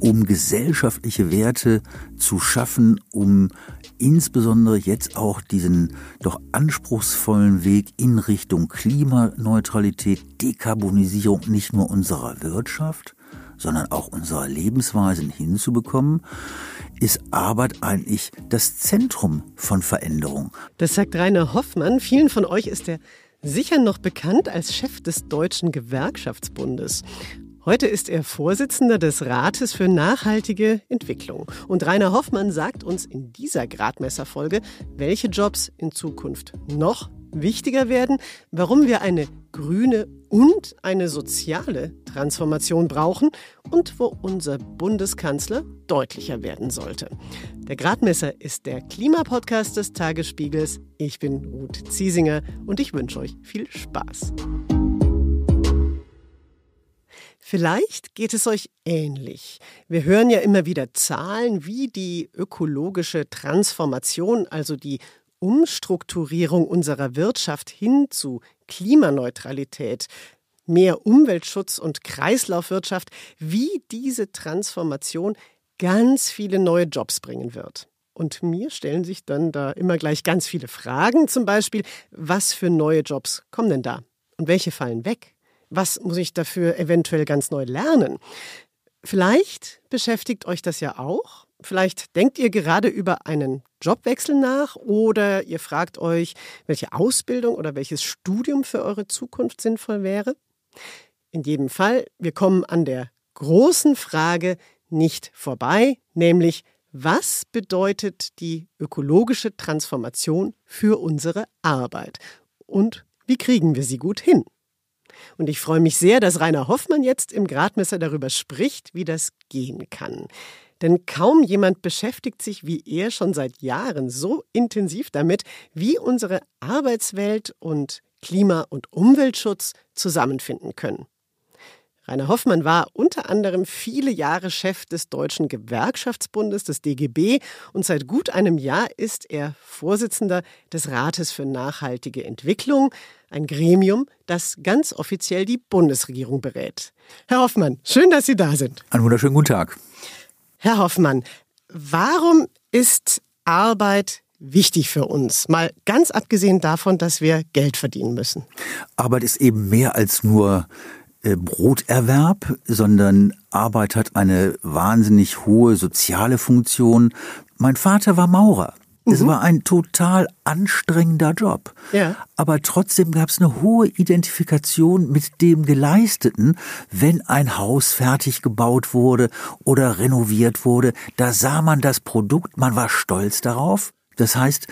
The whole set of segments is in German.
um gesellschaftliche Werte zu schaffen, um insbesondere jetzt auch diesen doch anspruchsvollen Weg in Richtung Klimaneutralität, Dekarbonisierung nicht nur unserer Wirtschaft, sondern auch unserer Lebensweisen hinzubekommen, ist Arbeit eigentlich das Zentrum von Veränderung. Das sagt Rainer Hoffmann. Vielen von euch ist er sicher noch bekannt als Chef des Deutschen Gewerkschaftsbundes. Heute ist er Vorsitzender des Rates für nachhaltige Entwicklung. Und Rainer Hoffmann sagt uns in dieser Gradmesserfolge, welche Jobs in Zukunft noch wichtiger werden, warum wir eine grüne und eine soziale Transformation brauchen und wo unser Bundeskanzler deutlicher werden sollte. Der Gradmesser ist der Klimapodcast des Tagesspiegels. Ich bin Ruth Ziesinger und ich wünsche euch viel Spaß. Vielleicht geht es euch ähnlich. Wir hören ja immer wieder Zahlen, wie die ökologische Transformation, also die Umstrukturierung unserer Wirtschaft hin zu Klimaneutralität, mehr Umweltschutz und Kreislaufwirtschaft, wie diese Transformation ganz viele neue Jobs bringen wird. Und mir stellen sich dann da immer gleich ganz viele Fragen, zum Beispiel, was für neue Jobs kommen denn da und welche fallen weg? was muss ich dafür eventuell ganz neu lernen? Vielleicht beschäftigt euch das ja auch. Vielleicht denkt ihr gerade über einen Jobwechsel nach oder ihr fragt euch, welche Ausbildung oder welches Studium für eure Zukunft sinnvoll wäre. In jedem Fall, wir kommen an der großen Frage nicht vorbei, nämlich was bedeutet die ökologische Transformation für unsere Arbeit und wie kriegen wir sie gut hin? Und ich freue mich sehr, dass Rainer Hoffmann jetzt im Gradmesser darüber spricht, wie das gehen kann. Denn kaum jemand beschäftigt sich wie er schon seit Jahren so intensiv damit, wie unsere Arbeitswelt und Klima- und Umweltschutz zusammenfinden können. Rainer Hoffmann war unter anderem viele Jahre Chef des Deutschen Gewerkschaftsbundes, des DGB, und seit gut einem Jahr ist er Vorsitzender des Rates für nachhaltige Entwicklung ein Gremium, das ganz offiziell die Bundesregierung berät. Herr Hoffmann, schön, dass Sie da sind. Einen wunderschönen guten Tag. Herr Hoffmann, warum ist Arbeit wichtig für uns? Mal ganz abgesehen davon, dass wir Geld verdienen müssen. Arbeit ist eben mehr als nur äh, Broterwerb, sondern Arbeit hat eine wahnsinnig hohe soziale Funktion. Mein Vater war Maurer. Mhm. Es war ein total anstrengender Job. Ja. Aber trotzdem gab es eine hohe Identifikation mit dem Geleisteten, wenn ein Haus fertig gebaut wurde oder renoviert wurde. Da sah man das Produkt, man war stolz darauf. Das heißt,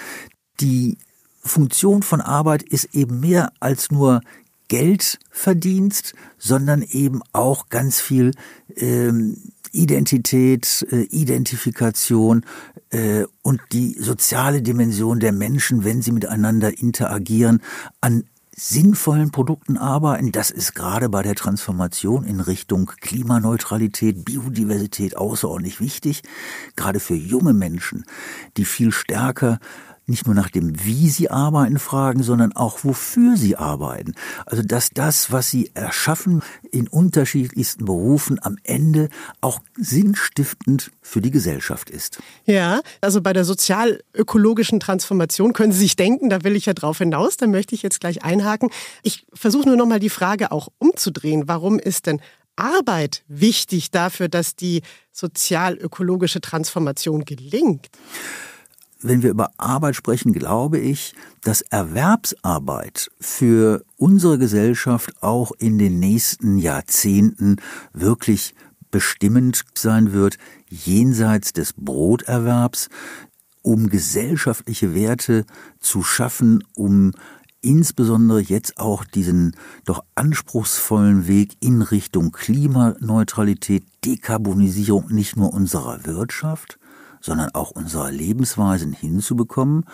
die Funktion von Arbeit ist eben mehr als nur Geldverdienst, sondern eben auch ganz viel ähm, Identität, äh, Identifikation, äh, und die soziale Dimension der Menschen, wenn sie miteinander interagieren, an sinnvollen Produkten arbeiten. Das ist gerade bei der Transformation in Richtung Klimaneutralität, Biodiversität außerordentlich wichtig. Gerade für junge Menschen, die viel stärker nicht nur nach dem, wie sie arbeiten, fragen, sondern auch, wofür sie arbeiten. Also, dass das, was sie erschaffen in unterschiedlichsten Berufen, am Ende auch sinnstiftend für die Gesellschaft ist. Ja, also bei der sozial-ökologischen Transformation können Sie sich denken, da will ich ja drauf hinaus, da möchte ich jetzt gleich einhaken. Ich versuche nur nochmal die Frage auch umzudrehen. Warum ist denn Arbeit wichtig dafür, dass die sozial-ökologische Transformation gelingt? wenn wir über Arbeit sprechen, glaube ich, dass Erwerbsarbeit für unsere Gesellschaft auch in den nächsten Jahrzehnten wirklich bestimmend sein wird, jenseits des Broterwerbs, um gesellschaftliche Werte zu schaffen, um insbesondere jetzt auch diesen doch anspruchsvollen Weg in Richtung Klimaneutralität, Dekarbonisierung nicht nur unserer Wirtschaft, sondern auch unserer Lebensweisen hinzubekommen,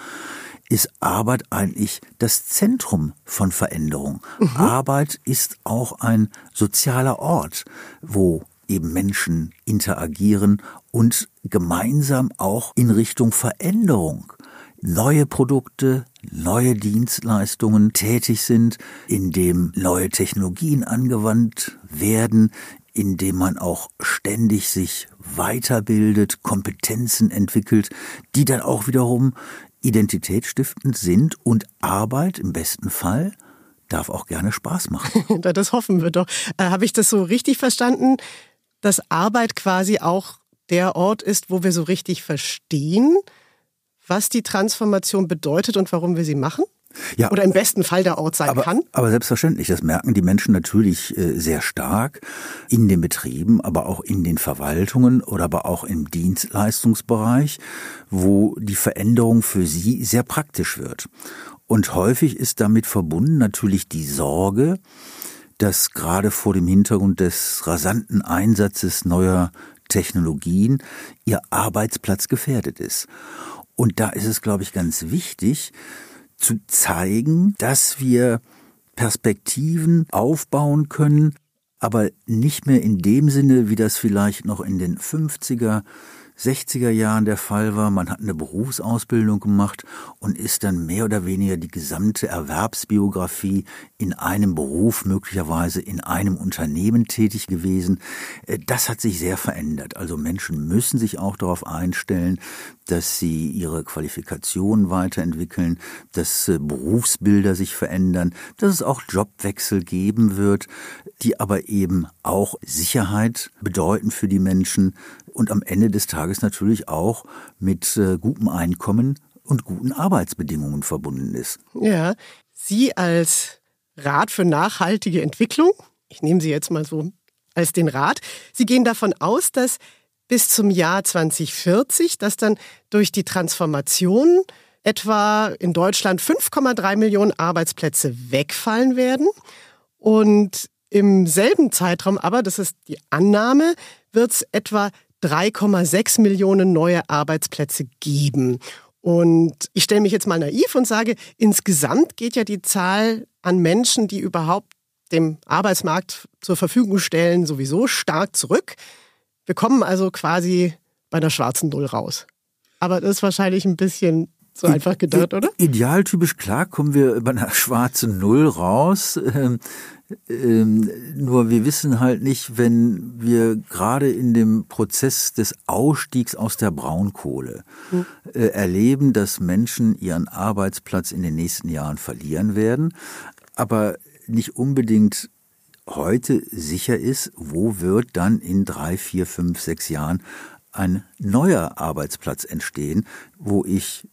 ist Arbeit eigentlich das Zentrum von Veränderung. Mhm. Arbeit ist auch ein sozialer Ort, wo eben Menschen interagieren und gemeinsam auch in Richtung Veränderung neue Produkte, neue Dienstleistungen tätig sind, in dem neue Technologien angewandt werden, indem man auch ständig sich weiterbildet, Kompetenzen entwickelt, die dann auch wiederum identitätsstiftend sind und Arbeit im besten Fall darf auch gerne Spaß machen. das hoffen wir doch. Äh, Habe ich das so richtig verstanden, dass Arbeit quasi auch der Ort ist, wo wir so richtig verstehen, was die Transformation bedeutet und warum wir sie machen? ja, oder im besten Fall der Ort sein aber, kann. Aber selbstverständlich, das merken die Menschen natürlich äh, sehr stark in den Betrieben, aber auch in den Verwaltungen oder aber auch im Dienstleistungsbereich, wo die Veränderung für sie sehr praktisch wird. Und häufig ist damit verbunden natürlich die Sorge, dass gerade vor dem Hintergrund des rasanten Einsatzes neuer Technologien ihr Arbeitsplatz gefährdet ist. Und da ist es, glaube ich, ganz wichtig, zu zeigen, dass wir Perspektiven aufbauen können, aber nicht mehr in dem Sinne, wie das vielleicht noch in den 50er, 60er Jahren der Fall war. Man hat eine Berufsausbildung gemacht und ist dann mehr oder weniger die gesamte Erwerbsbiografie in einem Beruf, möglicherweise in einem Unternehmen tätig gewesen. Äh, das hat sich sehr verändert. Also Menschen müssen sich auch darauf einstellen, dass sie ihre Qualifikationen weiterentwickeln, dass äh, Berufsbilder sich verändern, dass es auch Jobwechsel geben wird, die aber eben auch Sicherheit bedeuten für die Menschen, und am Ende des Tages natürlich auch mit äh, gutem Einkommen und guten Arbeitsbedingungen verbunden ist. Ja, Sie als Rat für nachhaltige Entwicklung, ich nehme Sie jetzt mal so als den Rat, Sie gehen davon aus, dass bis zum Jahr 2040, dass dann durch die Transformation etwa in Deutschland 5,3 Millionen Arbeitsplätze wegfallen werden. Und im selben Zeitraum aber, das ist die Annahme, wird es etwa 3,6 Millionen neue Arbeitsplätze geben. Und ich stelle mich jetzt mal naiv und sage, insgesamt geht ja die Zahl an Menschen, die überhaupt dem Arbeitsmarkt zur Verfügung stellen, sowieso stark zurück. Wir kommen also quasi bei einer schwarzen Null raus. Aber das ist wahrscheinlich ein bisschen so einfach gedacht, oder? Idealtypisch klar kommen wir bei einer schwarzen Null raus. Ähm, ähm, nur wir wissen halt nicht, wenn wir gerade in dem Prozess des Ausstiegs aus der Braunkohle mhm. äh, erleben, dass Menschen ihren Arbeitsplatz in den nächsten Jahren verlieren werden, aber nicht unbedingt heute sicher ist, wo wird dann in drei, vier, fünf, sechs Jahren ein neuer Arbeitsplatz entstehen, wo ich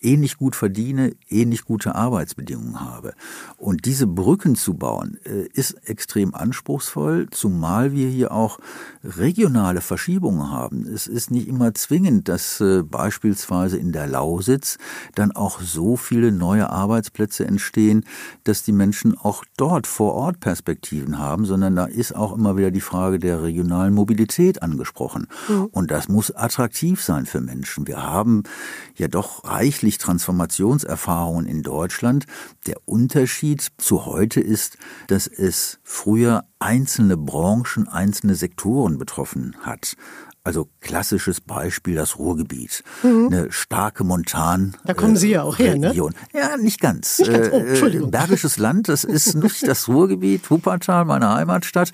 ähnlich eh gut verdiene, ähnlich eh gute Arbeitsbedingungen habe. Und diese Brücken zu bauen, äh, ist extrem anspruchsvoll, zumal wir hier auch regionale Verschiebungen haben. Es ist nicht immer zwingend, dass äh, beispielsweise in der Lausitz dann auch so viele neue Arbeitsplätze entstehen, dass die Menschen auch dort vor Ort Perspektiven haben, sondern da ist auch immer wieder die Frage der regionalen Mobilität angesprochen. Mhm. Und das muss attraktiv sein für Menschen. Wir haben ja doch reichlich bezüglich Transformationserfahrungen in Deutschland. Der Unterschied zu heute ist, dass es früher einzelne Branchen, einzelne Sektoren betroffen hat. Also klassisches Beispiel das Ruhrgebiet. Mhm. Eine starke Montan. Da kommen Sie ja auch her, ne? Ja, nicht ganz. Nicht ganz. Äh, oh, Entschuldigung. Äh, Bergisches Land, das ist nicht das Ruhrgebiet, Wuppertal, meine Heimatstadt.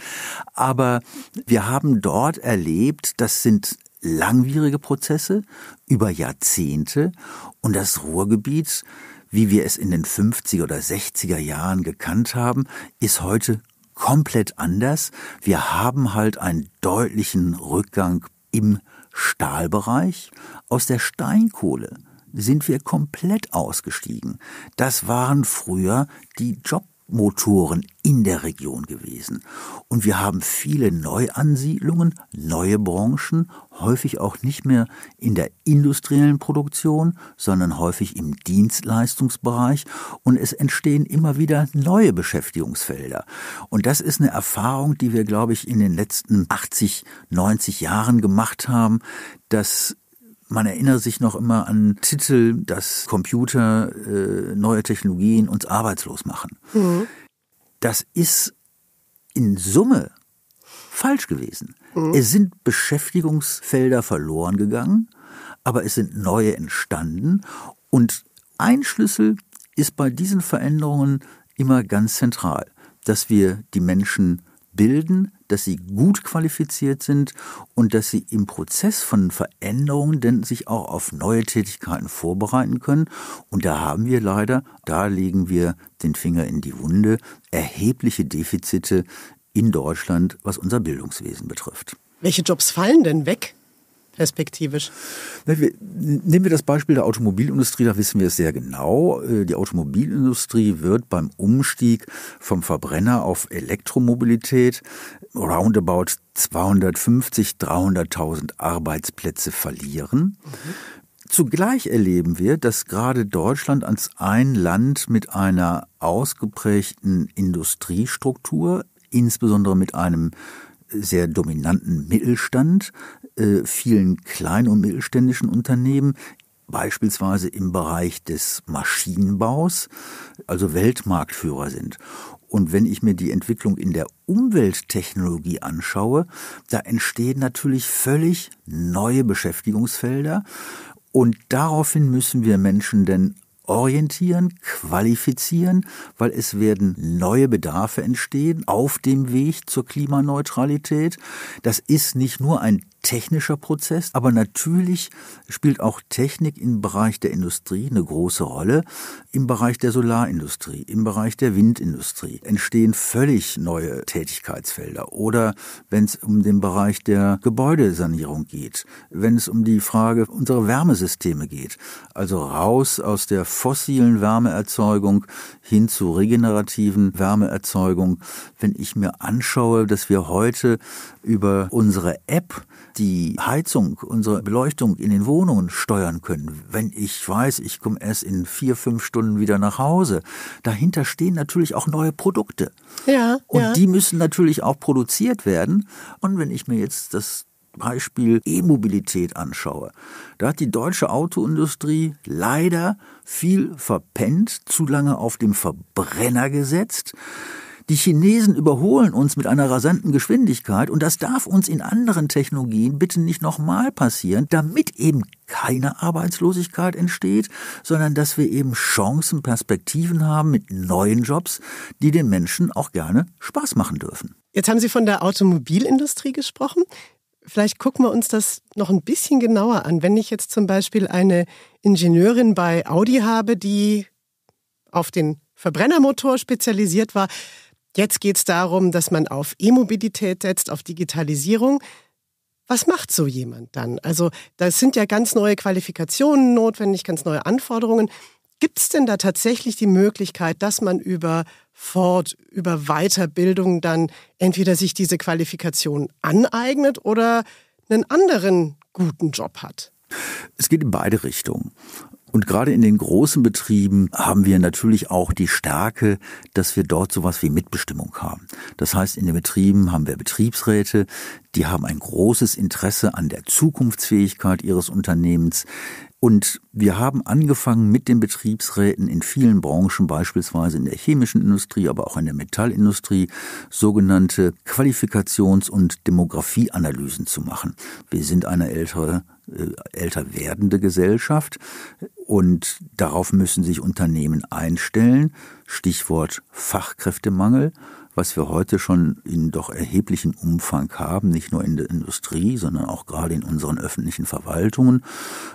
Aber wir haben dort erlebt, das sind langwierige Prozesse über Jahrzehnte und das Ruhrgebiet, wie wir es in den 50er oder 60er Jahren gekannt haben, ist heute komplett anders. Wir haben halt einen deutlichen Rückgang im Stahlbereich. Aus der Steinkohle sind wir komplett ausgestiegen. Das waren früher die Job Motoren in der Region gewesen. Und wir haben viele Neuansiedlungen, neue Branchen, häufig auch nicht mehr in der industriellen Produktion, sondern häufig im Dienstleistungsbereich. Und es entstehen immer wieder neue Beschäftigungsfelder. Und das ist eine Erfahrung, die wir, glaube ich, in den letzten 80, 90 Jahren gemacht haben, dass man erinnert sich noch immer an Titel, dass Computer, äh, neue Technologien uns arbeitslos machen. Mhm. Das ist in Summe falsch gewesen. Mhm. Es sind Beschäftigungsfelder verloren gegangen, aber es sind neue entstanden. Und ein Schlüssel ist bei diesen Veränderungen immer ganz zentral, dass wir die Menschen bilden, dass sie gut qualifiziert sind und dass sie im Prozess von Veränderungen denn sich auch auf neue Tätigkeiten vorbereiten können. Und da haben wir leider, da legen wir den Finger in die Wunde, erhebliche Defizite in Deutschland, was unser Bildungswesen betrifft. Welche Jobs fallen denn weg? perspektivisch? Nehmen wir das Beispiel der Automobilindustrie, da wissen wir es sehr genau. Äh, die Automobilindustrie wird beim Umstieg vom Verbrenner auf Elektromobilität roundabout 250000 300.000 Arbeitsplätze verlieren. Mhm. Zugleich erleben wir, dass gerade Deutschland als ein Land mit einer ausgeprägten Industriestruktur, insbesondere mit einem sehr dominanten Mittelstand, äh, vielen kleinen und mittelständischen Unternehmen, beispielsweise im Bereich des Maschinenbaus, also Weltmarktführer sind. Und wenn ich mir die Entwicklung in der Umwelttechnologie anschaue, da entstehen natürlich völlig neue Beschäftigungsfelder. Und daraufhin müssen wir Menschen denn orientieren, qualifizieren, weil es werden neue Bedarfe entstehen auf dem Weg zur Klimaneutralität. Das ist nicht nur ein technischer Prozess, aber natürlich spielt auch Technik im Bereich der Industrie eine große Rolle, im Bereich der Solarindustrie, im Bereich der Windindustrie entstehen völlig neue Tätigkeitsfelder oder wenn es um den Bereich der Gebäudesanierung geht, wenn es um die Frage unserer Wärmesysteme geht, also raus aus der fossilen Wärmeerzeugung hin zu regenerativen Wärmeerzeugung, wenn ich mir anschaue, dass wir heute über unsere App die Heizung, unsere Beleuchtung in den Wohnungen steuern können. Wenn ich weiß, ich komme erst in vier, fünf Stunden wieder nach Hause, dahinter stehen natürlich auch neue Produkte. Ja, und ja. die müssen natürlich auch produziert werden. Und wenn ich mir jetzt das Beispiel E-Mobilität anschaue, da hat die deutsche Autoindustrie leider viel verpennt, zu lange auf dem Verbrenner gesetzt. Die Chinesen überholen uns mit einer rasanten Geschwindigkeit und das darf uns in anderen Technologien bitte nicht nochmal passieren, damit eben keine Arbeitslosigkeit entsteht, sondern dass wir eben Chancen, Perspektiven haben mit neuen Jobs, die den Menschen auch gerne Spaß machen dürfen. Jetzt haben Sie von der Automobilindustrie gesprochen. Vielleicht gucken wir uns das noch ein bisschen genauer an. Wenn ich jetzt zum Beispiel eine Ingenieurin bei Audi habe, die auf den Verbrennermotor spezialisiert war, Jetzt geht es darum, dass man auf E-Mobilität setzt, auf Digitalisierung. Was macht so jemand dann? Also da sind ja ganz neue Qualifikationen notwendig, ganz neue Anforderungen. Gibt es denn da tatsächlich die Möglichkeit, dass man über Fort, über Weiterbildung dann entweder sich diese Qualifikation aneignet oder einen anderen guten Job hat? Es geht in beide Richtungen. Und gerade in den großen Betrieben haben wir natürlich auch die Stärke, dass wir dort sowas wie Mitbestimmung haben. Das heißt, in den Betrieben haben wir Betriebsräte, die haben ein großes Interesse an der Zukunftsfähigkeit ihres Unternehmens. Und wir haben angefangen mit den Betriebsräten in vielen Branchen, beispielsweise in der chemischen Industrie, aber auch in der Metallindustrie, sogenannte Qualifikations- und Demografieanalysen zu machen. Wir sind eine ältere, äh, älter werdende Gesellschaft und darauf müssen sich Unternehmen einstellen. Stichwort Fachkräftemangel was wir heute schon in doch erheblichem Umfang haben, nicht nur in der Industrie, sondern auch gerade in unseren öffentlichen Verwaltungen,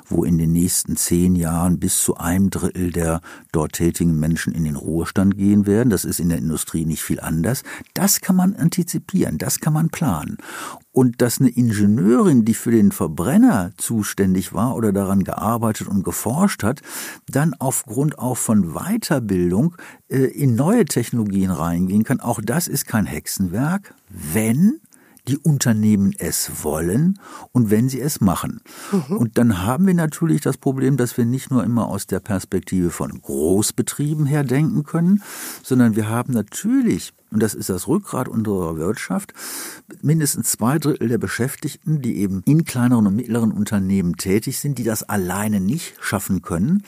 wo in den nächsten zehn Jahren bis zu einem Drittel der dort tätigen Menschen in den Ruhestand gehen werden. Das ist in der Industrie nicht viel anders. Das kann man antizipieren, das kann man planen und dass eine Ingenieurin, die für den Verbrenner zuständig war oder daran gearbeitet und geforscht hat, dann aufgrund auch von Weiterbildung äh, in neue Technologien reingehen kann. Auch das ist kein Hexenwerk, wenn die Unternehmen es wollen und wenn sie es machen. Mhm. Und dann haben wir natürlich das Problem, dass wir nicht nur immer aus der Perspektive von Großbetrieben her denken können, sondern wir haben natürlich und das ist das Rückgrat unserer Wirtschaft, mindestens zwei Drittel der Beschäftigten, die eben in kleineren und mittleren Unternehmen tätig sind, die das alleine nicht schaffen können,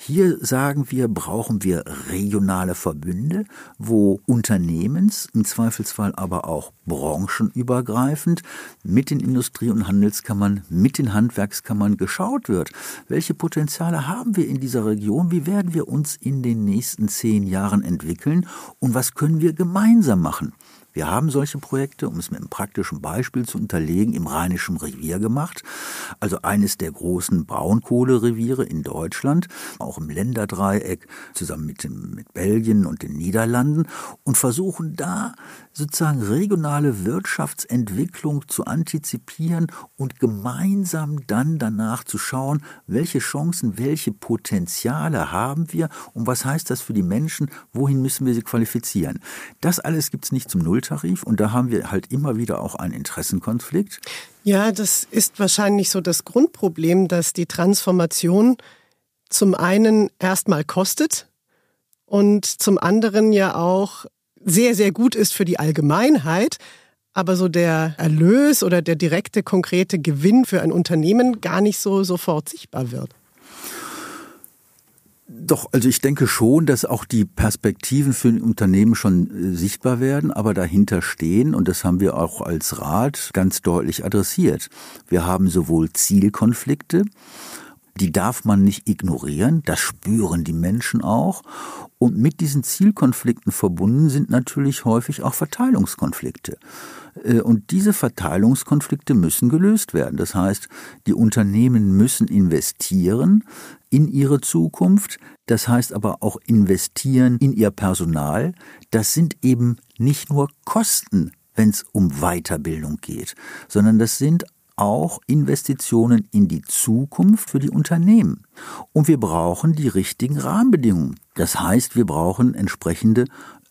hier sagen wir, brauchen wir regionale Verbünde, wo Unternehmens, im Zweifelsfall aber auch branchenübergreifend, mit den Industrie- und Handelskammern, mit den Handwerkskammern geschaut wird. Welche Potenziale haben wir in dieser Region? Wie werden wir uns in den nächsten zehn Jahren entwickeln? Und was können wir gemeinsam machen? Wir haben solche Projekte, um es mit einem praktischen Beispiel zu unterlegen, im Rheinischen Revier gemacht, also eines der großen Braunkohlereviere in Deutschland, auch im Länderdreieck zusammen mit, dem, mit Belgien und den Niederlanden und versuchen da sozusagen regionale Wirtschaftsentwicklung zu antizipieren und gemeinsam dann danach zu schauen, welche Chancen, welche Potenziale haben wir und was heißt das für die Menschen, wohin müssen wir sie qualifizieren. Das alles gibt es nicht zum Null Tarif. Und da haben wir halt immer wieder auch einen Interessenkonflikt. Ja, das ist wahrscheinlich so das Grundproblem, dass die Transformation zum einen erstmal kostet und zum anderen ja auch sehr, sehr gut ist für die Allgemeinheit, aber so der Erlös oder der direkte, konkrete Gewinn für ein Unternehmen gar nicht so sofort sichtbar wird. Doch, also ich denke schon, dass auch die Perspektiven für ein Unternehmen schon äh, sichtbar werden, aber dahinter stehen, und das haben wir auch als Rat ganz deutlich adressiert. Wir haben sowohl Zielkonflikte, die darf man nicht ignorieren, das spüren die Menschen auch. Und mit diesen Zielkonflikten verbunden sind natürlich häufig auch Verteilungskonflikte. Äh, und diese Verteilungskonflikte müssen gelöst werden. Das heißt, die Unternehmen müssen investieren in ihre Zukunft, das heißt aber auch investieren in ihr Personal. Das sind eben nicht nur Kosten, wenn es um Weiterbildung geht, sondern das sind auch Investitionen in die Zukunft für die Unternehmen. Und wir brauchen die richtigen Rahmenbedingungen. Das heißt, wir brauchen entsprechende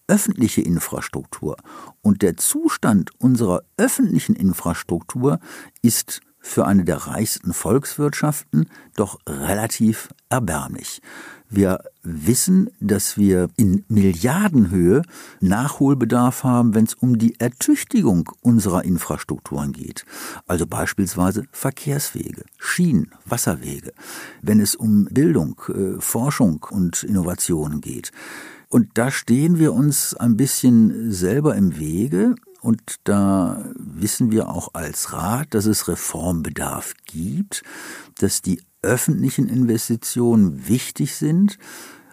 öffentliche Infrastruktur. Und der Zustand unserer öffentlichen Infrastruktur ist für eine der reichsten Volkswirtschaften doch relativ erbärmlich. Wir wissen, dass wir in Milliardenhöhe Nachholbedarf haben, wenn es um die Ertüchtigung unserer Infrastrukturen geht. Also beispielsweise Verkehrswege, Schienen, Wasserwege. Wenn es um Bildung, äh, Forschung und Innovationen geht. Und da stehen wir uns ein bisschen selber im Wege. Und da wissen wir auch als Rat, dass es Reformbedarf gibt, dass die öffentlichen Investitionen wichtig sind,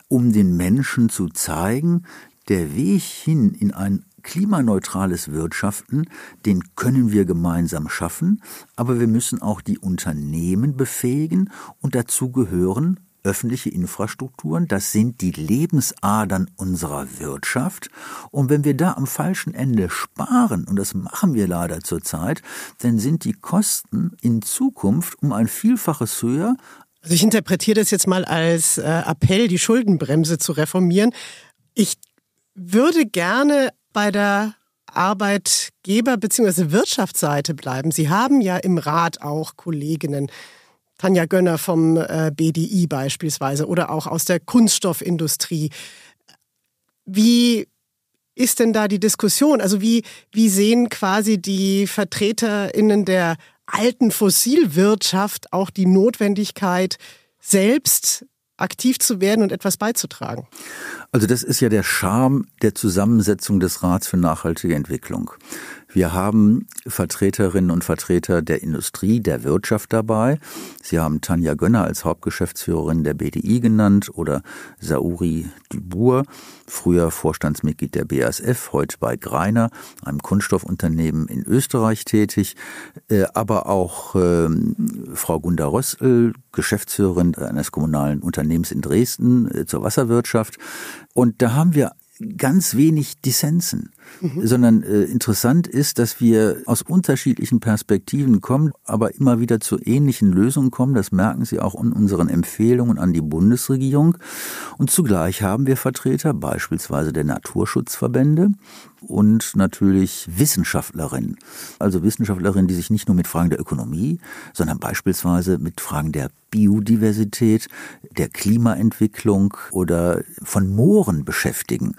um den Menschen zu zeigen, der Weg hin in ein klimaneutrales Wirtschaften, den können wir gemeinsam schaffen, aber wir müssen auch die Unternehmen befähigen und dazu gehören öffentliche Infrastrukturen, das sind die Lebensadern unserer Wirtschaft. Und wenn wir da am falschen Ende sparen, und das machen wir leider zurzeit, dann sind die Kosten in Zukunft um ein Vielfaches höher. Also ich interpretiere das jetzt mal als äh, Appell, die Schuldenbremse zu reformieren. Ich würde gerne bei der Arbeitgeber- bzw. Wirtschaftsseite bleiben. Sie haben ja im Rat auch Kolleginnen. Tanja Gönner vom äh, BDI beispielsweise oder auch aus der Kunststoffindustrie. Wie ist denn da die Diskussion? Also wie, wie sehen quasi die VertreterInnen der alten Fossilwirtschaft auch die Notwendigkeit, selbst aktiv zu werden und etwas beizutragen? Also das ist ja der Charme der Zusammensetzung des Rats für nachhaltige Entwicklung. Wir haben Vertreterinnen und Vertreter der Industrie, der Wirtschaft dabei. Sie haben Tanja Gönner als Hauptgeschäftsführerin der BDI genannt oder Sauri Dubour, früher Vorstandsmitglied der BASF, heute bei Greiner, einem Kunststoffunternehmen in Österreich tätig. Äh, aber auch ähm, Frau Gunda Rössel, Geschäftsführerin eines kommunalen Unternehmens in Dresden äh, zur Wasserwirtschaft. Und da haben wir ganz wenig Dissensen. Mhm. sondern äh, interessant ist, dass wir aus unterschiedlichen Perspektiven kommen, aber immer wieder zu ähnlichen Lösungen kommen. Das merken Sie auch in unseren Empfehlungen an die Bundesregierung. Und zugleich haben wir Vertreter beispielsweise der Naturschutzverbände, und natürlich Wissenschaftlerinnen. Also Wissenschaftlerinnen, die sich nicht nur mit Fragen der Ökonomie, sondern beispielsweise mit Fragen der Biodiversität, der Klimaentwicklung oder von Mooren beschäftigen.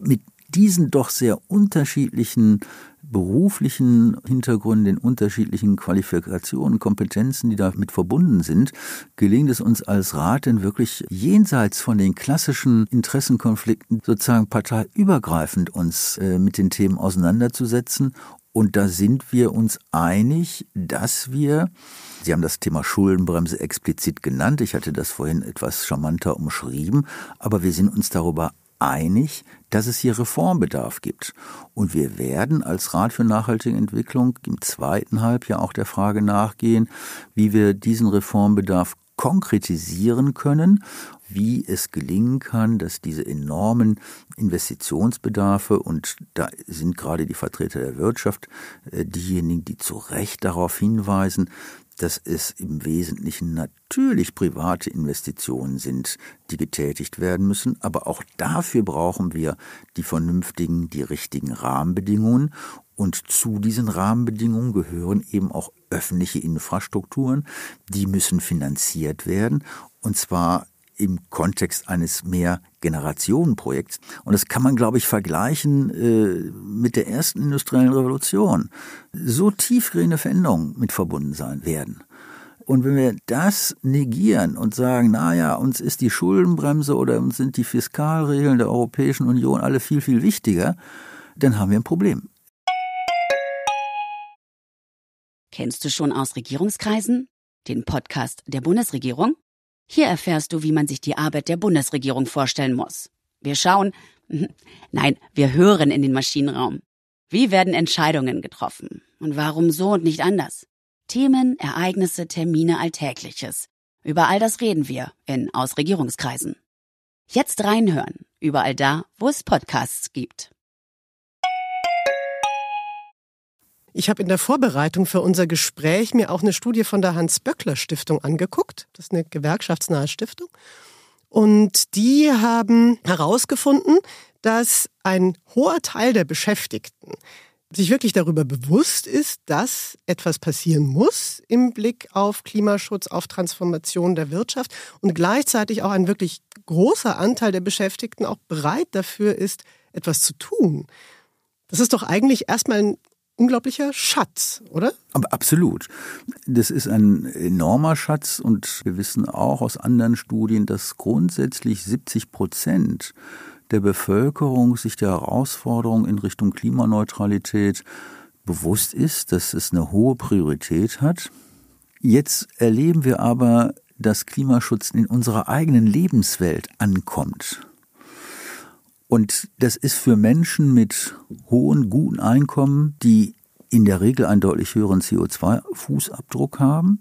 Mit diesen doch sehr unterschiedlichen beruflichen Hintergründen, den unterschiedlichen Qualifikationen, Kompetenzen, die damit verbunden sind, gelingt es uns als Rat denn wirklich jenseits von den klassischen Interessenkonflikten sozusagen parteiübergreifend uns äh, mit den Themen auseinanderzusetzen und da sind wir uns einig, dass wir, Sie haben das Thema Schuldenbremse explizit genannt, ich hatte das vorhin etwas charmanter umschrieben, aber wir sind uns darüber einig, dass es hier Reformbedarf gibt. Und wir werden als Rat für nachhaltige Entwicklung im zweiten Halbjahr auch der Frage nachgehen, wie wir diesen Reformbedarf konkretisieren können, wie es gelingen kann, dass diese enormen Investitionsbedarfe, und da sind gerade die Vertreter der Wirtschaft äh, diejenigen, die zu Recht darauf hinweisen, dass es im Wesentlichen natürlich private Investitionen sind, die getätigt werden müssen, aber auch dafür brauchen wir die vernünftigen, die richtigen Rahmenbedingungen und zu diesen Rahmenbedingungen gehören eben auch öffentliche Infrastrukturen, die müssen finanziert werden und zwar im Kontext eines Mehrgenerationenprojekts. Und das kann man, glaube ich, vergleichen äh, mit der ersten industriellen Revolution. So tiefgehende Veränderungen mit verbunden sein werden. Und wenn wir das negieren und sagen, naja, uns ist die Schuldenbremse oder uns sind die Fiskalregeln der Europäischen Union alle viel, viel wichtiger, dann haben wir ein Problem. Kennst du schon aus Regierungskreisen den Podcast der Bundesregierung? Hier erfährst du, wie man sich die Arbeit der Bundesregierung vorstellen muss. Wir schauen, nein, wir hören in den Maschinenraum. Wie werden Entscheidungen getroffen? Und warum so und nicht anders? Themen, Ereignisse, Termine, Alltägliches. Über all das reden wir in Aus Regierungskreisen. Jetzt reinhören, überall da, wo es Podcasts gibt. Ich habe in der Vorbereitung für unser Gespräch mir auch eine Studie von der Hans-Böckler-Stiftung angeguckt. Das ist eine gewerkschaftsnahe Stiftung. Und die haben herausgefunden, dass ein hoher Teil der Beschäftigten sich wirklich darüber bewusst ist, dass etwas passieren muss im Blick auf Klimaschutz, auf Transformation der Wirtschaft und gleichzeitig auch ein wirklich großer Anteil der Beschäftigten auch bereit dafür ist, etwas zu tun. Das ist doch eigentlich erstmal ein unglaublicher Schatz, oder? Aber absolut. Das ist ein enormer Schatz und wir wissen auch aus anderen Studien, dass grundsätzlich 70 Prozent der Bevölkerung sich der Herausforderung in Richtung Klimaneutralität bewusst ist, dass es eine hohe Priorität hat. Jetzt erleben wir aber, dass Klimaschutz in unserer eigenen Lebenswelt ankommt. Und das ist für Menschen mit hohen, guten Einkommen, die in der Regel einen deutlich höheren CO2-Fußabdruck haben,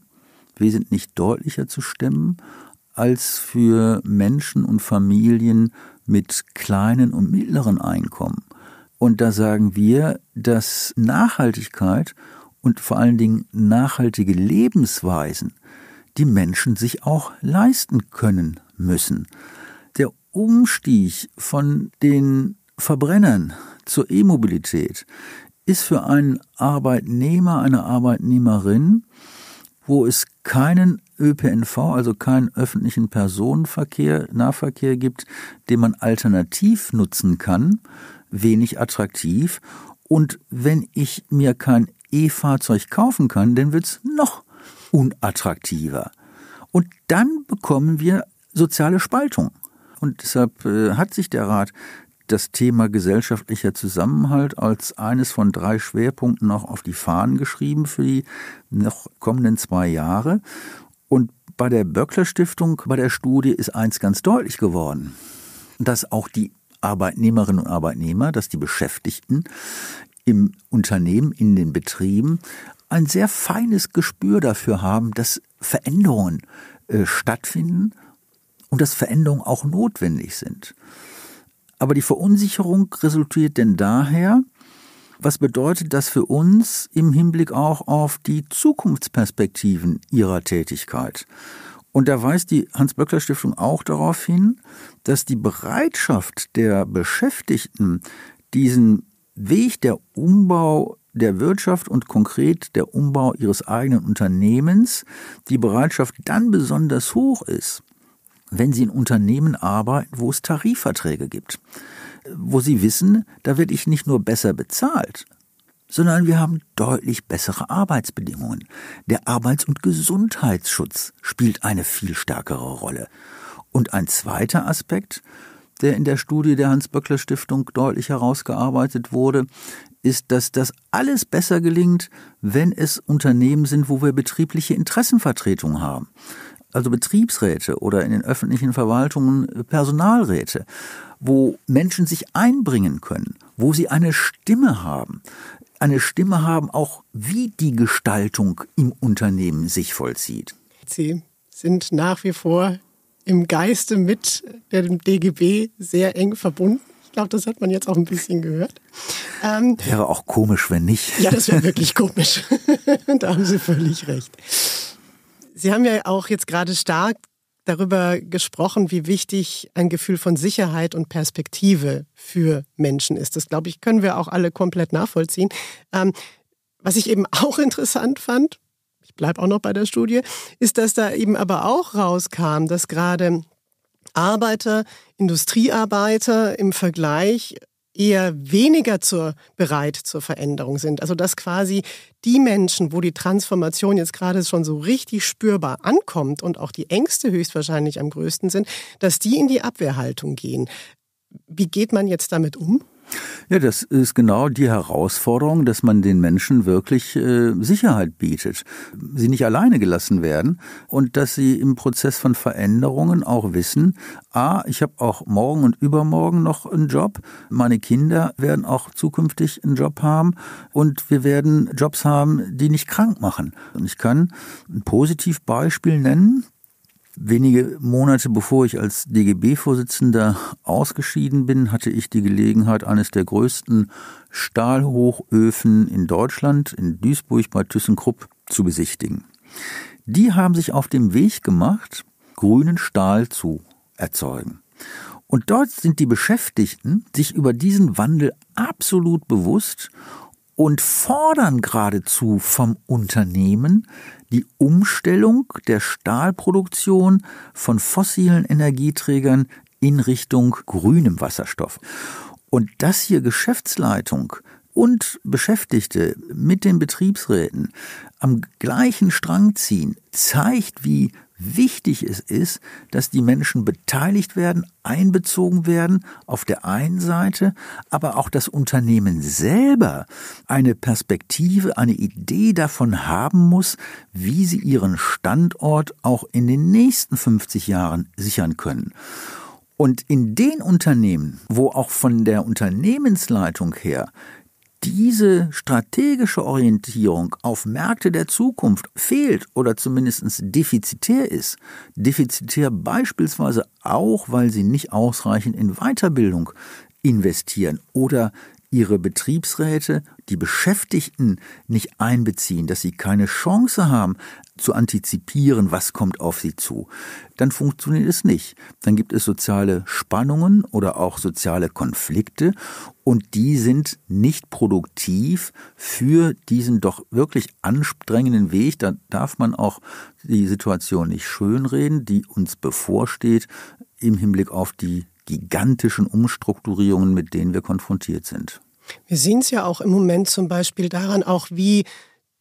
wesentlich deutlicher zu stemmen als für Menschen und Familien mit kleinen und mittleren Einkommen. Und da sagen wir, dass Nachhaltigkeit und vor allen Dingen nachhaltige Lebensweisen die Menschen sich auch leisten können müssen. Umstieg von den Verbrennern zur E-Mobilität ist für einen Arbeitnehmer, eine Arbeitnehmerin, wo es keinen ÖPNV, also keinen öffentlichen Personenverkehr, Nahverkehr gibt, den man alternativ nutzen kann, wenig attraktiv. Und wenn ich mir kein E-Fahrzeug kaufen kann, dann wird es noch unattraktiver. Und dann bekommen wir soziale Spaltung. Und deshalb äh, hat sich der Rat das Thema gesellschaftlicher Zusammenhalt als eines von drei Schwerpunkten noch auf die Fahnen geschrieben für die noch kommenden zwei Jahre. Und bei der Böckler Stiftung, bei der Studie ist eins ganz deutlich geworden, dass auch die Arbeitnehmerinnen und Arbeitnehmer, dass die Beschäftigten im Unternehmen, in den Betrieben ein sehr feines Gespür dafür haben, dass Veränderungen äh, stattfinden und dass Veränderungen auch notwendig sind. Aber die Verunsicherung resultiert denn daher, was bedeutet das für uns im Hinblick auch auf die Zukunftsperspektiven ihrer Tätigkeit? Und da weist die Hans-Böckler-Stiftung auch darauf hin, dass die Bereitschaft der Beschäftigten, diesen Weg der Umbau der Wirtschaft und konkret der Umbau ihres eigenen Unternehmens, die Bereitschaft dann besonders hoch ist, wenn Sie in Unternehmen arbeiten, wo es Tarifverträge gibt, wo Sie wissen, da werde ich nicht nur besser bezahlt, sondern wir haben deutlich bessere Arbeitsbedingungen. Der Arbeits- und Gesundheitsschutz spielt eine viel stärkere Rolle. Und ein zweiter Aspekt, der in der Studie der Hans-Böckler-Stiftung deutlich herausgearbeitet wurde, ist, dass das alles besser gelingt, wenn es Unternehmen sind, wo wir betriebliche Interessenvertretung haben also Betriebsräte oder in den öffentlichen Verwaltungen Personalräte, wo Menschen sich einbringen können, wo sie eine Stimme haben, eine Stimme haben, auch wie die Gestaltung im Unternehmen sich vollzieht. Sie sind nach wie vor im Geiste mit dem DGB sehr eng verbunden. Ich glaube, das hat man jetzt auch ein bisschen gehört. Ähm, wäre auch komisch, wenn nicht. Ja, das wäre wirklich komisch. da haben Sie völlig recht. Sie haben ja auch jetzt gerade stark darüber gesprochen, wie wichtig ein Gefühl von Sicherheit und Perspektive für Menschen ist. Das, glaube ich, können wir auch alle komplett nachvollziehen. Ähm, was ich eben auch interessant fand, ich bleibe auch noch bei der Studie, ist, dass da eben aber auch rauskam, dass gerade Arbeiter, Industriearbeiter im Vergleich eher weniger zur, bereit zur Veränderung sind. Also dass quasi die Menschen, wo die Transformation jetzt gerade schon so richtig spürbar ankommt und auch die Ängste höchstwahrscheinlich am größten sind, dass die in die Abwehrhaltung gehen. Wie geht man jetzt damit um? Ja, das ist genau die Herausforderung, dass man den Menschen wirklich äh, Sicherheit bietet, sie nicht alleine gelassen werden und dass sie im Prozess von Veränderungen auch wissen, ah, ich habe auch morgen und übermorgen noch einen Job, meine Kinder werden auch zukünftig einen Job haben und wir werden Jobs haben, die nicht krank machen. Und ich kann ein Positivbeispiel nennen, Wenige Monate bevor ich als DGB-Vorsitzender ausgeschieden bin, hatte ich die Gelegenheit, eines der größten Stahlhochöfen in Deutschland, in Duisburg bei ThyssenKrupp, zu besichtigen. Die haben sich auf dem Weg gemacht, grünen Stahl zu erzeugen. Und dort sind die Beschäftigten sich über diesen Wandel absolut bewusst und fordern geradezu vom Unternehmen die Umstellung der Stahlproduktion von fossilen Energieträgern in Richtung grünem Wasserstoff. Und dass hier Geschäftsleitung und Beschäftigte mit den Betriebsräten am gleichen Strang ziehen, zeigt, wie Wichtig es ist, dass die Menschen beteiligt werden, einbezogen werden, auf der einen Seite, aber auch das Unternehmen selber eine Perspektive, eine Idee davon haben muss, wie sie ihren Standort auch in den nächsten 50 Jahren sichern können. Und in den Unternehmen, wo auch von der Unternehmensleitung her diese strategische Orientierung auf Märkte der Zukunft fehlt oder zumindest defizitär ist, defizitär beispielsweise auch, weil sie nicht ausreichend in Weiterbildung investieren oder ihre Betriebsräte, die Beschäftigten nicht einbeziehen, dass sie keine Chance haben, zu antizipieren, was kommt auf sie zu, dann funktioniert es nicht. Dann gibt es soziale Spannungen oder auch soziale Konflikte und die sind nicht produktiv für diesen doch wirklich anstrengenden Weg. Da darf man auch die Situation nicht schönreden, die uns bevorsteht im Hinblick auf die gigantischen Umstrukturierungen, mit denen wir konfrontiert sind. Wir sehen es ja auch im Moment zum Beispiel daran, auch wie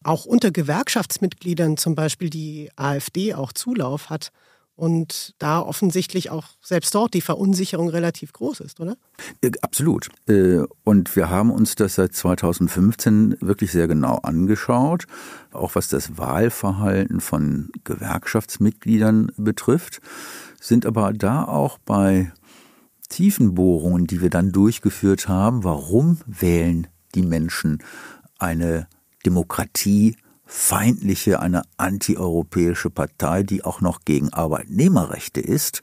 auch unter Gewerkschaftsmitgliedern zum Beispiel die AfD auch Zulauf hat und da offensichtlich auch selbst dort die Verunsicherung relativ groß ist, oder? Äh, absolut. Äh, und wir haben uns das seit 2015 wirklich sehr genau angeschaut, auch was das Wahlverhalten von Gewerkschaftsmitgliedern betrifft, sind aber da auch bei Tiefenbohrungen, die wir dann durchgeführt haben, warum wählen die Menschen eine demokratiefeindliche, eine antieuropäische Partei, die auch noch gegen Arbeitnehmerrechte ist,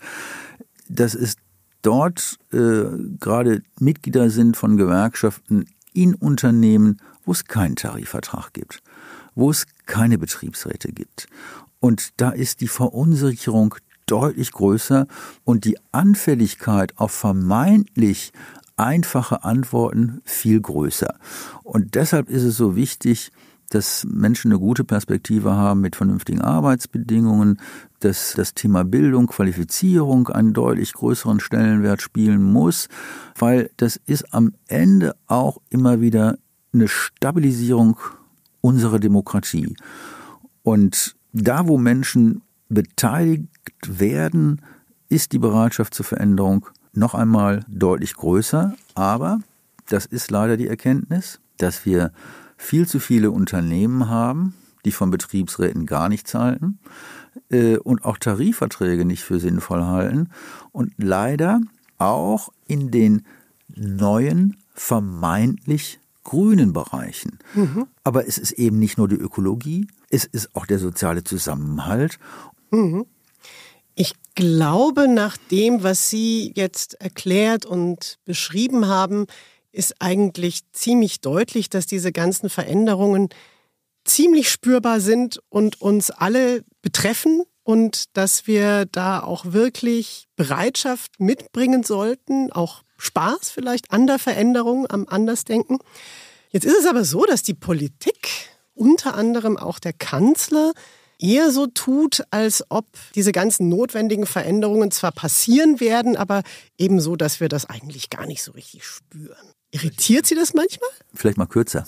dass es dort äh, gerade Mitglieder sind von Gewerkschaften in Unternehmen, wo es keinen Tarifvertrag gibt, wo es keine Betriebsräte gibt. Und da ist die Verunsicherung deutlich größer und die Anfälligkeit auf vermeintlich einfache Antworten viel größer. Und deshalb ist es so wichtig, dass Menschen eine gute Perspektive haben mit vernünftigen Arbeitsbedingungen, dass das Thema Bildung, Qualifizierung einen deutlich größeren Stellenwert spielen muss, weil das ist am Ende auch immer wieder eine Stabilisierung unserer Demokratie. Und da, wo Menschen beteiligt werden, ist die Bereitschaft zur Veränderung noch einmal deutlich größer. Aber das ist leider die Erkenntnis, dass wir viel zu viele Unternehmen haben, die von Betriebsräten gar nichts halten äh, und auch Tarifverträge nicht für sinnvoll halten und leider auch in den neuen vermeintlich grünen Bereichen. Mhm. Aber es ist eben nicht nur die Ökologie, es ist auch der soziale Zusammenhalt. Mhm glaube, nach dem, was Sie jetzt erklärt und beschrieben haben, ist eigentlich ziemlich deutlich, dass diese ganzen Veränderungen ziemlich spürbar sind und uns alle betreffen und dass wir da auch wirklich Bereitschaft mitbringen sollten, auch Spaß vielleicht an der Veränderung, am Andersdenken. Jetzt ist es aber so, dass die Politik, unter anderem auch der Kanzler, eher so tut, als ob diese ganzen notwendigen Veränderungen zwar passieren werden, aber eben so, dass wir das eigentlich gar nicht so richtig spüren. Irritiert Sie das manchmal? Vielleicht mal kürzer.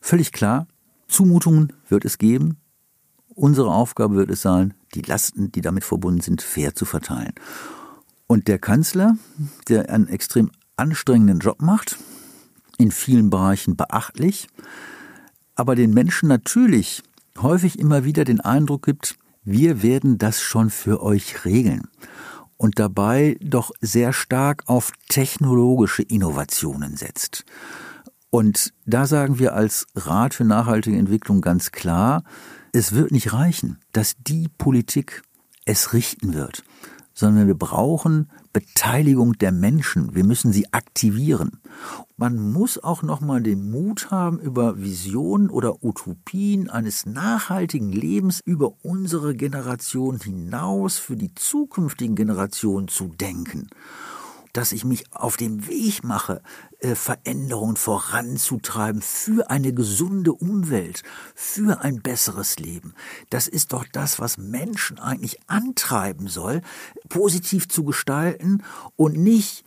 Völlig klar, Zumutungen wird es geben. Unsere Aufgabe wird es sein, die Lasten, die damit verbunden sind, fair zu verteilen. Und der Kanzler, der einen extrem anstrengenden Job macht, in vielen Bereichen beachtlich, aber den Menschen natürlich häufig immer wieder den Eindruck gibt, wir werden das schon für euch regeln und dabei doch sehr stark auf technologische Innovationen setzt. Und da sagen wir als Rat für nachhaltige Entwicklung ganz klar, es wird nicht reichen, dass die Politik es richten wird, sondern wir brauchen Beteiligung der Menschen. Wir müssen sie aktivieren. Man muss auch nochmal den Mut haben, über Visionen oder Utopien eines nachhaltigen Lebens über unsere Generation hinaus für die zukünftigen Generationen zu denken dass ich mich auf den Weg mache, äh, Veränderungen voranzutreiben für eine gesunde Umwelt, für ein besseres Leben. Das ist doch das, was Menschen eigentlich antreiben soll, positiv zu gestalten und nicht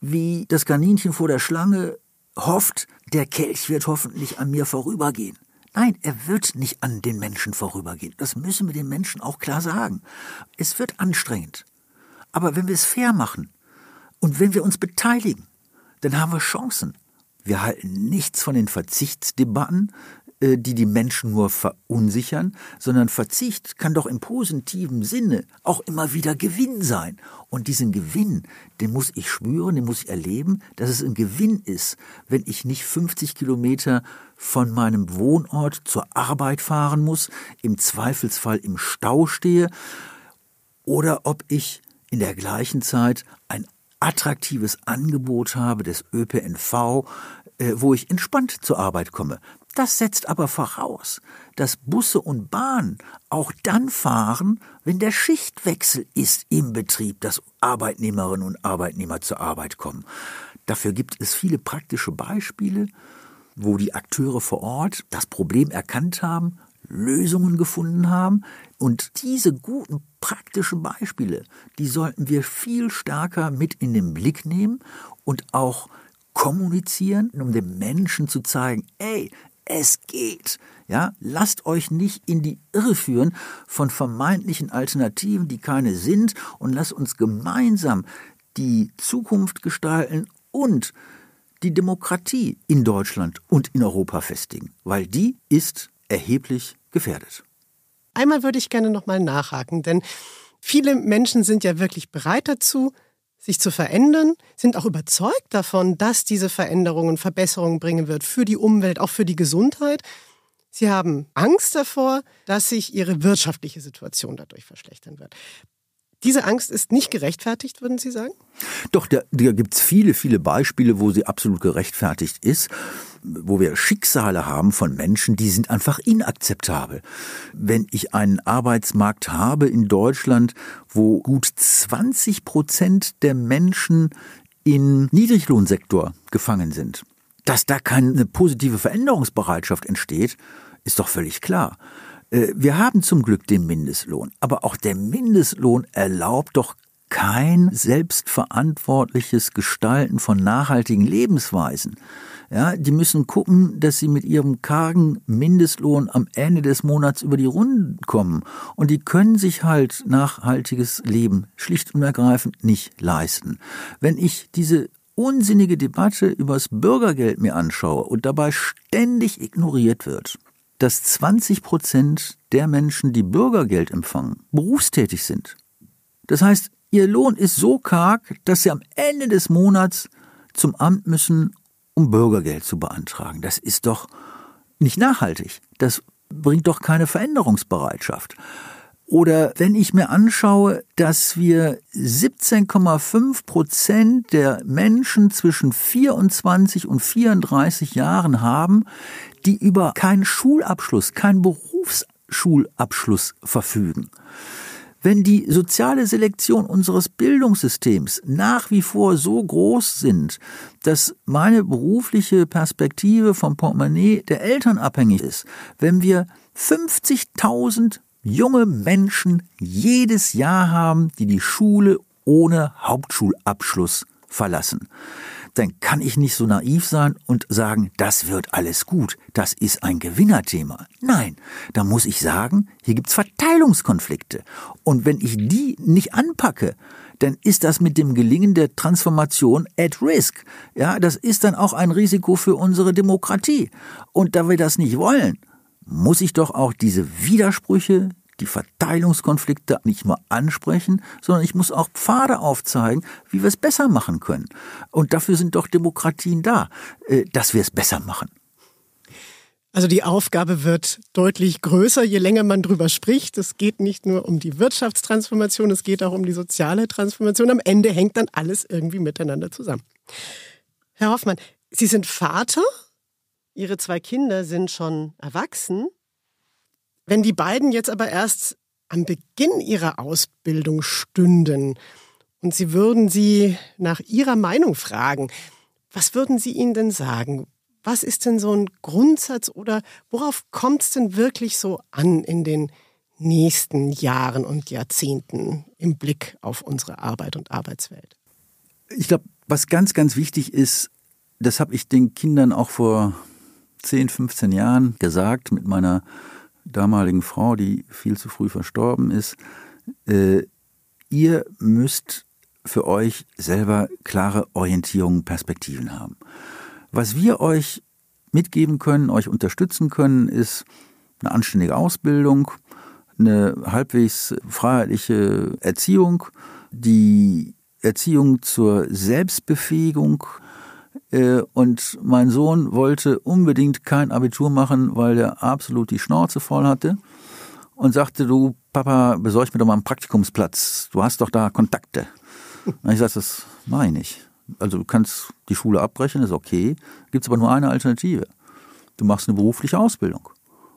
wie das Kaninchen vor der Schlange hofft, der Kelch wird hoffentlich an mir vorübergehen. Nein, er wird nicht an den Menschen vorübergehen. Das müssen wir den Menschen auch klar sagen. Es wird anstrengend. Aber wenn wir es fair machen, und wenn wir uns beteiligen, dann haben wir Chancen. Wir halten nichts von den Verzichtsdebatten, äh, die die Menschen nur verunsichern, sondern Verzicht kann doch im positiven Sinne auch immer wieder Gewinn sein. Und diesen Gewinn, den muss ich spüren, den muss ich erleben, dass es ein Gewinn ist, wenn ich nicht 50 Kilometer von meinem Wohnort zur Arbeit fahren muss, im Zweifelsfall im Stau stehe, oder ob ich in der gleichen Zeit ein attraktives Angebot habe des ÖPNV, äh, wo ich entspannt zur Arbeit komme. Das setzt aber voraus, dass Busse und Bahn auch dann fahren, wenn der Schichtwechsel ist im Betrieb, dass Arbeitnehmerinnen und Arbeitnehmer zur Arbeit kommen. Dafür gibt es viele praktische Beispiele, wo die Akteure vor Ort das Problem erkannt haben, Lösungen gefunden haben, und diese guten praktischen Beispiele, die sollten wir viel stärker mit in den Blick nehmen und auch kommunizieren, um den Menschen zu zeigen, ey, es geht. Ja, lasst euch nicht in die Irre führen von vermeintlichen Alternativen, die keine sind, und lasst uns gemeinsam die Zukunft gestalten und die Demokratie in Deutschland und in Europa festigen, weil die ist erheblich gefährdet einmal würde ich gerne nochmal nachhaken, denn viele Menschen sind ja wirklich bereit dazu, sich zu verändern, sind auch überzeugt davon, dass diese Veränderungen Verbesserungen bringen wird für die Umwelt, auch für die Gesundheit. Sie haben Angst davor, dass sich ihre wirtschaftliche Situation dadurch verschlechtern wird. Diese Angst ist nicht gerechtfertigt, würden Sie sagen? Doch, da, da gibt es viele, viele Beispiele, wo sie absolut gerechtfertigt ist, wo wir Schicksale haben von Menschen, die sind einfach inakzeptabel. Wenn ich einen Arbeitsmarkt habe in Deutschland, wo gut 20 Prozent der Menschen im Niedriglohnsektor gefangen sind, dass da keine positive Veränderungsbereitschaft entsteht, ist doch völlig klar. Äh, wir haben zum Glück den Mindestlohn, aber auch der Mindestlohn erlaubt doch kein selbstverantwortliches Gestalten von nachhaltigen Lebensweisen. Ja, die müssen gucken, dass sie mit ihrem kargen Mindestlohn am Ende des Monats über die Runden kommen. Und die können sich halt nachhaltiges Leben schlicht und ergreifend nicht leisten. Wenn ich diese unsinnige Debatte übers Bürgergeld mir anschaue und dabei ständig ignoriert wird, dass 20 Prozent der Menschen, die Bürgergeld empfangen, berufstätig sind. Das heißt, ihr Lohn ist so karg, dass sie am Ende des Monats zum Amt müssen, um Bürgergeld zu beantragen. Das ist doch nicht nachhaltig. Das bringt doch keine Veränderungsbereitschaft. Oder wenn ich mir anschaue, dass wir 17,5 Prozent der Menschen zwischen 24 und 34 Jahren haben, die über keinen Schulabschluss, keinen Berufsschulabschluss verfügen. Wenn die soziale Selektion unseres Bildungssystems nach wie vor so groß sind, dass meine berufliche Perspektive vom Portemonnaie der Eltern abhängig ist, wenn wir 50.000 junge Menschen jedes Jahr haben, die die Schule ohne Hauptschulabschluss verlassen, dann kann ich nicht so naiv sein und sagen, das wird alles gut, das ist ein Gewinnerthema. Nein, da muss ich sagen, hier gibt es Verteilungskonflikte. Und wenn ich die nicht anpacke, dann ist das mit dem Gelingen der Transformation at risk. Ja, das ist dann auch ein Risiko für unsere Demokratie. Und da wir das nicht wollen, muss ich doch auch diese Widersprüche, die Verteilungskonflikte nicht nur ansprechen, sondern ich muss auch Pfade aufzeigen, wie wir es besser machen können. Und dafür sind doch Demokratien da, äh, dass wir es besser machen. Also die Aufgabe wird deutlich größer, je länger man drüber spricht. Es geht nicht nur um die Wirtschaftstransformation, es geht auch um die soziale Transformation. Am Ende hängt dann alles irgendwie miteinander zusammen. Herr Hoffmann, Sie sind Vater, Ihre zwei Kinder sind schon erwachsen. Wenn die beiden jetzt aber erst am Beginn ihrer Ausbildung stünden und Sie würden sie nach Ihrer Meinung fragen, was würden Sie ihnen denn sagen? Was ist denn so ein Grundsatz oder worauf kommt es denn wirklich so an in den nächsten Jahren und Jahrzehnten im Blick auf unsere Arbeit und Arbeitswelt? Ich glaube, was ganz, ganz wichtig ist, das habe ich den Kindern auch vor 10, 15 Jahren gesagt mit meiner damaligen Frau, die viel zu früh verstorben ist, äh, ihr müsst für euch selber klare Orientierungen, Perspektiven haben. Was wir euch mitgeben können, euch unterstützen können, ist eine anständige Ausbildung, eine halbwegs freiheitliche Erziehung, die Erziehung zur Selbstbefähigung, äh, und mein Sohn wollte unbedingt kein Abitur machen, weil er absolut die Schnauze voll hatte und sagte, du Papa, besorg mir doch mal einen Praktikumsplatz. Du hast doch da Kontakte. Und ich sagte, das meine ich. Also du kannst die Schule abbrechen, ist okay. Gibt es aber nur eine Alternative. Du machst eine berufliche Ausbildung.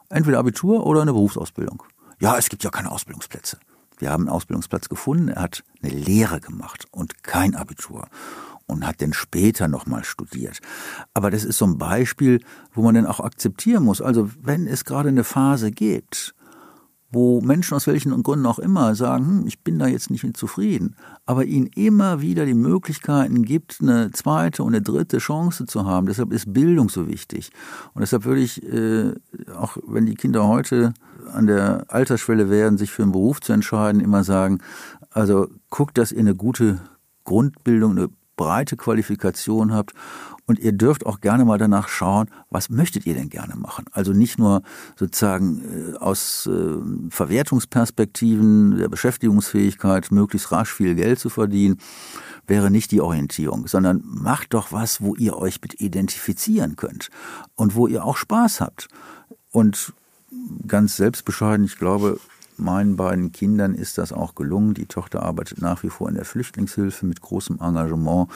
Entweder Abitur oder eine Berufsausbildung. Ja, es gibt ja keine Ausbildungsplätze. Wir haben einen Ausbildungsplatz gefunden. Er hat eine Lehre gemacht und kein Abitur und hat denn später nochmal studiert. Aber das ist so ein Beispiel, wo man dann auch akzeptieren muss. Also wenn es gerade eine Phase gibt, wo Menschen aus welchen Gründen auch immer sagen, hm, ich bin da jetzt nicht mit zufrieden, aber ihnen immer wieder die Möglichkeiten gibt, eine zweite und eine dritte Chance zu haben. Deshalb ist Bildung so wichtig. Und deshalb würde ich, äh, auch wenn die Kinder heute an der Altersschwelle wären, sich für einen Beruf zu entscheiden, immer sagen, also guckt, dass ihr eine gute Grundbildung, eine breite Qualifikation habt und ihr dürft auch gerne mal danach schauen, was möchtet ihr denn gerne machen? Also nicht nur sozusagen äh, aus äh, Verwertungsperspektiven der Beschäftigungsfähigkeit möglichst rasch viel Geld zu verdienen, wäre nicht die Orientierung, sondern macht doch was, wo ihr euch mit identifizieren könnt und wo ihr auch Spaß habt. Und ganz selbstbescheiden, ich glaube, meinen beiden Kindern ist das auch gelungen. Die Tochter arbeitet nach wie vor in der Flüchtlingshilfe mit großem Engagement.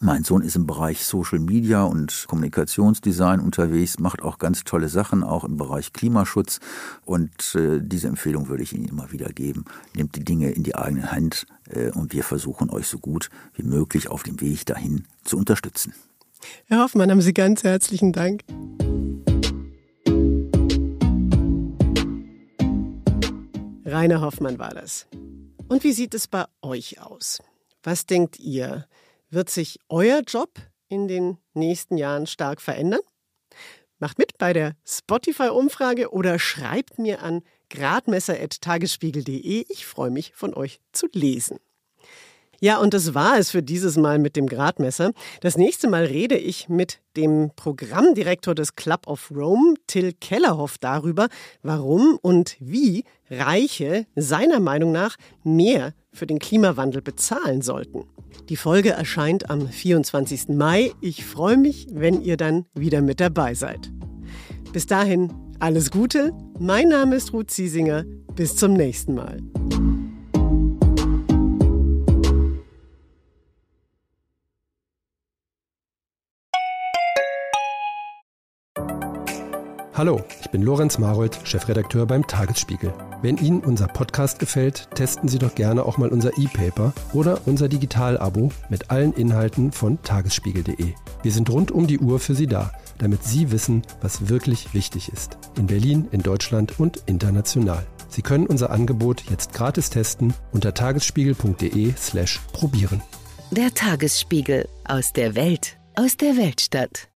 Mein Sohn ist im Bereich Social Media und Kommunikationsdesign unterwegs, macht auch ganz tolle Sachen, auch im Bereich Klimaschutz. Und äh, diese Empfehlung würde ich Ihnen immer wieder geben. Nehmt die Dinge in die eigene Hand äh, und wir versuchen euch so gut wie möglich auf dem Weg dahin zu unterstützen. Herr Hoffmann, haben Sie ganz herzlichen Dank. Rainer Hoffmann war das. Und wie sieht es bei euch aus? Was denkt ihr? Wird sich euer Job in den nächsten Jahren stark verändern? Macht mit bei der Spotify-Umfrage oder schreibt mir an gradmesser.tagesspiegel.de. Ich freue mich, von euch zu lesen. Ja, und das war es für dieses Mal mit dem Gradmesser. Das nächste Mal rede ich mit dem Programmdirektor des Club of Rome, Till Kellerhoff, darüber, warum und wie Reiche seiner Meinung nach mehr für den Klimawandel bezahlen sollten. Die Folge erscheint am 24. Mai. Ich freue mich, wenn ihr dann wieder mit dabei seid. Bis dahin alles Gute. Mein Name ist Ruth Ziesinger. Bis zum nächsten Mal. Hallo, ich bin Lorenz Marold, Chefredakteur beim Tagesspiegel. Wenn Ihnen unser Podcast gefällt, testen Sie doch gerne auch mal unser E-Paper oder unser Digital-Abo mit allen Inhalten von tagesspiegel.de. Wir sind rund um die Uhr für Sie da, damit Sie wissen, was wirklich wichtig ist. In Berlin, in Deutschland und international. Sie können unser Angebot jetzt gratis testen unter tagesspiegel.de/probieren. slash Der Tagesspiegel aus der Welt, aus der Weltstadt.